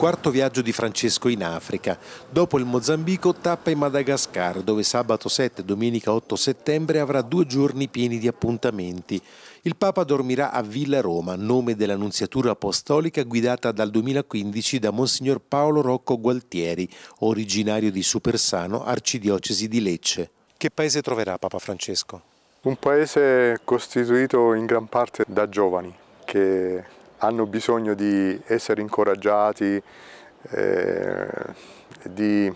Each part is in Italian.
quarto viaggio di Francesco in Africa. Dopo il Mozambico tappa in Madagascar, dove sabato 7 e domenica 8 settembre avrà due giorni pieni di appuntamenti. Il Papa dormirà a Villa Roma, nome dell'Annunziatura Apostolica guidata dal 2015 da Monsignor Paolo Rocco Gualtieri, originario di Supersano, arcidiocesi di Lecce. Che paese troverà Papa Francesco? Un paese costituito in gran parte da giovani che hanno bisogno di essere incoraggiati, eh, di,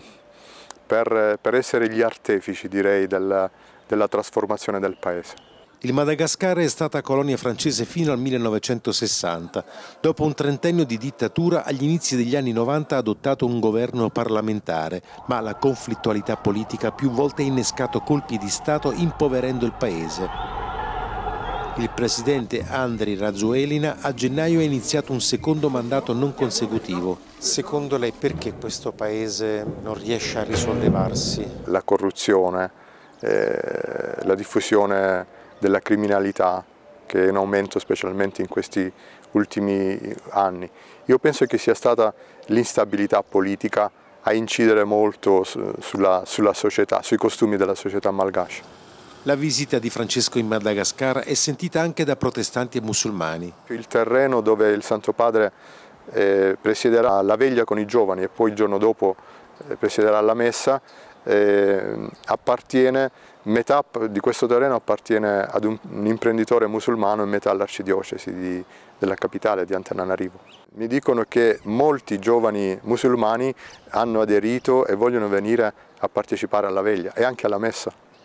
per, per, essere gli artefici direi della, della trasformazione del paese. Il Madagascar è stata colonia francese fino al 1960. Dopo un trentennio di dittatura, agli inizi degli anni 90 ha adottato un governo parlamentare, ma la conflittualità politica più volte ha innescato colpi di Stato impoverendo il paese. Il presidente Andri Razuelina a gennaio ha iniziato un secondo mandato non consecutivo. Secondo lei perché questo Paese non riesce a risollevarsi? La corruzione, eh, la diffusione della criminalità che è in aumento specialmente in questi ultimi anni. Io penso che sia stata l'instabilità politica a incidere molto sulla, sulla società, sui costumi della società malgascia. La visita di Francesco in Madagascar è sentita anche da protestanti e musulmani. Il terreno dove il Santo Padre eh, presiederà la veglia con i giovani e poi il giorno dopo eh, presiederà la messa, eh, appartiene, metà di questo terreno appartiene ad un, un imprenditore musulmano e metà all'arcidiocesi della capitale di Antananarivo. Mi dicono che molti giovani musulmani hanno aderito e vogliono venire a partecipare alla veglia e anche alla messa.